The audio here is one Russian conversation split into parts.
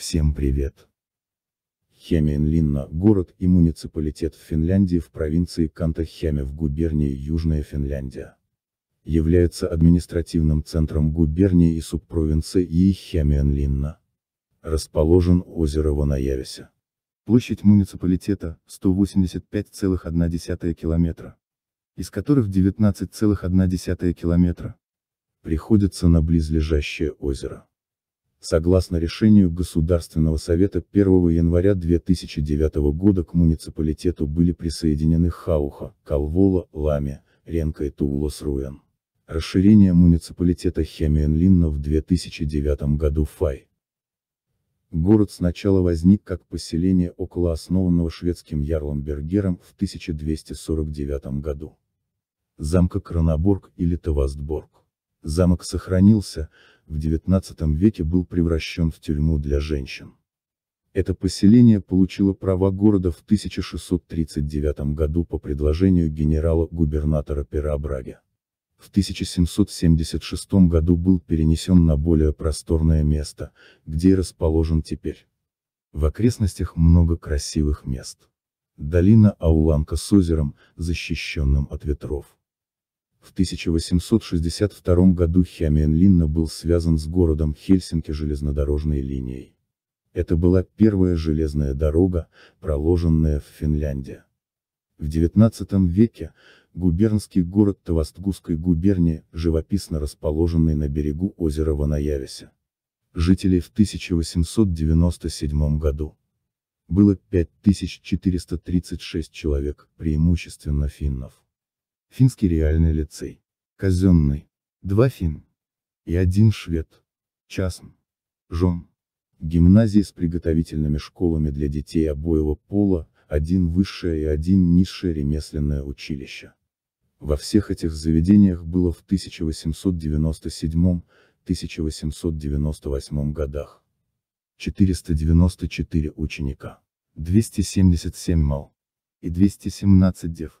Всем привет! Хемиенлинна – город и муниципалитет в Финляндии в провинции Кантахеме в губернии Южная Финляндия. Является административным центром губернии и субпровинции Хемиенлинна. Расположен озеро Ванаявисе. Площадь муниципалитета – 185,1 километра. Из которых 19,1 километра приходится на близлежащее озеро. Согласно решению Государственного совета 1 января 2009 года к муниципалитету были присоединены Хауха, Калвола, Ламе, Ренка и Туулос-Руэн. Расширение муниципалитета Хемиенлинна в 2009 году Фай. Город сначала возник как поселение около основанного шведским ярлом Бергером в 1249 году. Замка Краноборг или Тавастборг. Замок сохранился, в XIX веке был превращен в тюрьму для женщин. Это поселение получило права города в 1639 году по предложению генерала-губернатора Пера В 1776 году был перенесен на более просторное место, где и расположен теперь. В окрестностях много красивых мест. Долина Ауланка с озером, защищенным от ветров. В 1862 году Хямиенлинна был связан с городом Хельсинки железнодорожной линией. Это была первая железная дорога, проложенная в Финляндии. В XIX веке, губернский город Тавастгузской губернии, живописно расположенный на берегу озера Ванаявися. Жителей в 1897 году было 5436 человек, преимущественно финнов финский реальный лицей, казенный, два фин и один швед, частный, жен, гимназии с приготовительными школами для детей обоего пола, один высшее и один низшее ремесленное училище. Во всех этих заведениях было в 1897-1898 годах 494 ученика, 277 мал и 217 дев.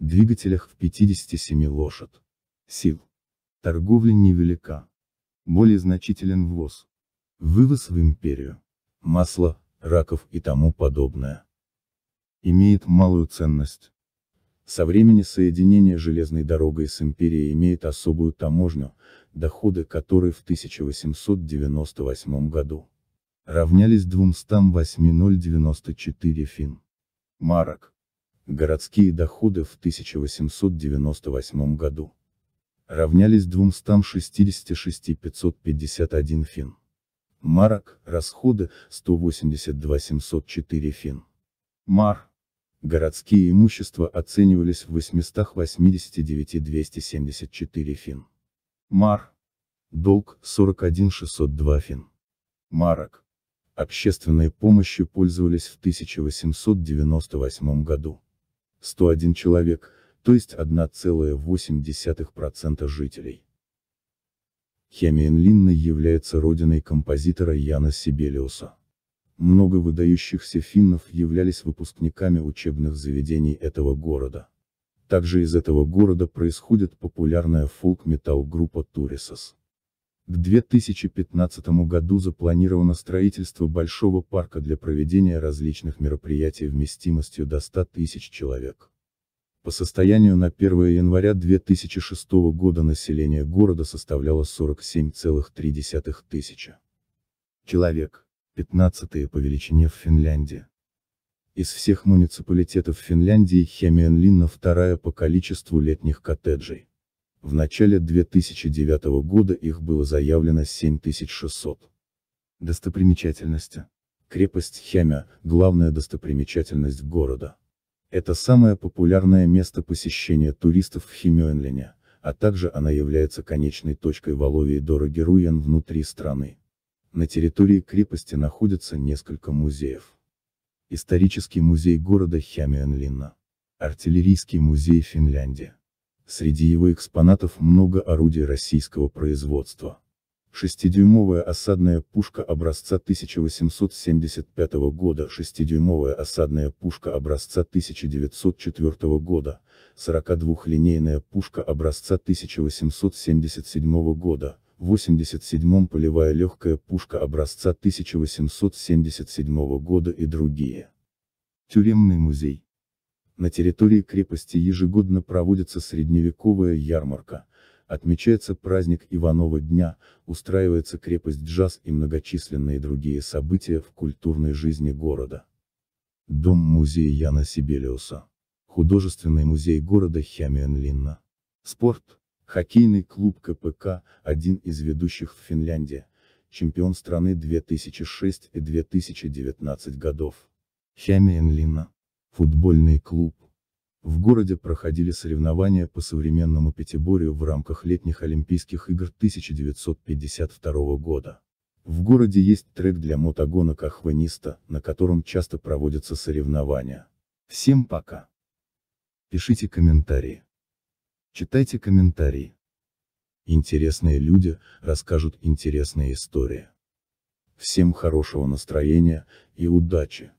двигателях в 57 лошадь Сил. Торговля невелика. Более значителен ввоз. Вывоз в империю. масло, раков и тому подобное. Имеет малую ценность. Со времени соединения железной дорогой с империей имеет особую таможню, доходы которой в 1898 году равнялись 208,094 фин. Марок городские доходы в 1898 году равнялись 266 551 фин. Марок, расходы, 182 704 фин. Мар. Городские имущества оценивались в 889 274 фин. Мар. Долг, 41 602 фин. Марок. Общественной помощью пользовались в 1898 году. 101 человек, то есть 1,8% жителей. Хемиенлинна является родиной композитора Яна Сибелиуса. Много выдающихся финнов являлись выпускниками учебных заведений этого города. Также из этого города происходит популярная фолк-метал группа Турисос. К 2015 году запланировано строительство большого парка для проведения различных мероприятий вместимостью до 100 тысяч человек. По состоянию на 1 января 2006 года население города составляло 47,3 тысяча человек, 15 по величине в Финляндии. Из всех муниципалитетов Финляндии Хемиенлинна вторая по количеству летних коттеджей. В начале 2009 года их было заявлено 7600. Достопримечательности. Крепость Хямя – главная достопримечательность города. Это самое популярное место посещения туристов в Химёнлине, а также она является конечной точкой Воловии Дорогеруян внутри страны. На территории крепости находится несколько музеев. Исторический музей города Хямёнлина. Артиллерийский музей Финляндии. Среди его экспонатов много орудий российского производства. Шестидюймовая осадная пушка образца 1875 года, шестидюймовая осадная пушка образца 1904 года, 42-линейная пушка образца 1877 года, 87-м полевая легкая пушка образца 1877 года и другие. Тюремный музей на территории крепости ежегодно проводится средневековая ярмарка, отмечается праздник Иванова дня, устраивается крепость джаз и многочисленные другие события в культурной жизни города. Дом-музей Яна Сибелиуса. Художественный музей города Хямиенлинна. Спорт. Хоккейный клуб КПК, один из ведущих в Финляндии, чемпион страны 2006 и 2019 годов. Хямиенлинна. Футбольный клуб. В городе проходили соревнования по современному пятиборью в рамках летних Олимпийских игр 1952 года. В городе есть трек для мотогонок Ахваниста, на котором часто проводятся соревнования. Всем пока. Пишите комментарии. Читайте комментарии. Интересные люди расскажут интересные истории. Всем хорошего настроения и удачи!